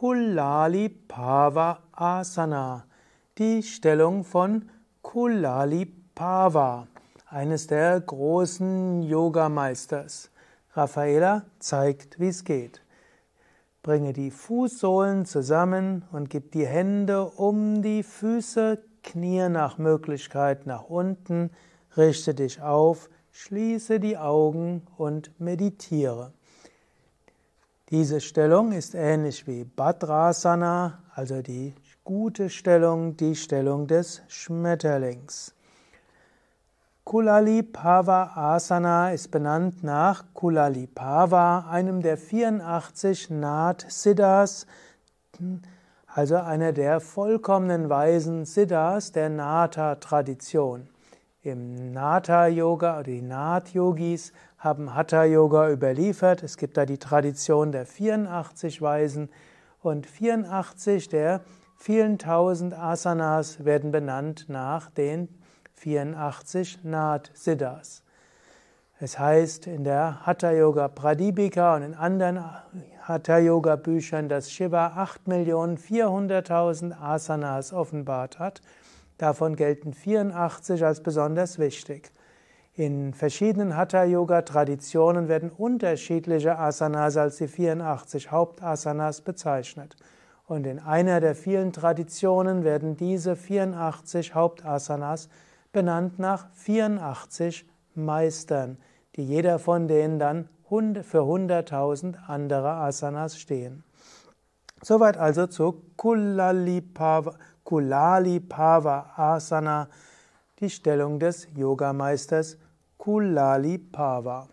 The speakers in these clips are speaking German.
Kullali Pava Asana, die Stellung von Kullali Pava, eines der großen Yogameisters. Raffaela zeigt, wie es geht. Bringe die Fußsohlen zusammen und gib die Hände um die Füße, Knie nach Möglichkeit nach unten, richte dich auf, schließe die Augen und meditiere. Diese Stellung ist ähnlich wie Bhadrasana, also die gute Stellung, die Stellung des Schmetterlings. Kulalipava Asana ist benannt nach Kulalipava, einem der 84 Naht Siddhas, also einer der vollkommenen weisen Siddhas der Nata-Tradition. Im Natha-Yoga, die Nath-Yogis haben Hatha-Yoga überliefert. Es gibt da die Tradition der 84 Weisen und 84 der vielen tausend Asanas werden benannt nach den 84 Nath-Siddhas. Es heißt in der Hatha Yoga Pradipika und in anderen Hatha Yoga Büchern, dass Shiva 8.400.000 Asanas offenbart hat Davon gelten 84 als besonders wichtig. In verschiedenen Hatha-Yoga-Traditionen werden unterschiedliche Asanas als die 84 Hauptasanas bezeichnet. Und in einer der vielen Traditionen werden diese 84 Hauptasanas benannt nach 84 Meistern, die jeder von denen dann für 100.000 andere Asanas stehen. Soweit also zu Kulalipava, Asana, die Stellung des Yogameisters Kulalipava.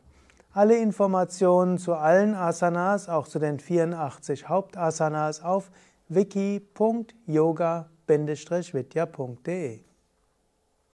Alle Informationen zu allen Asanas, auch zu den 84 Hauptasanas auf wiki.yoga-vidya.de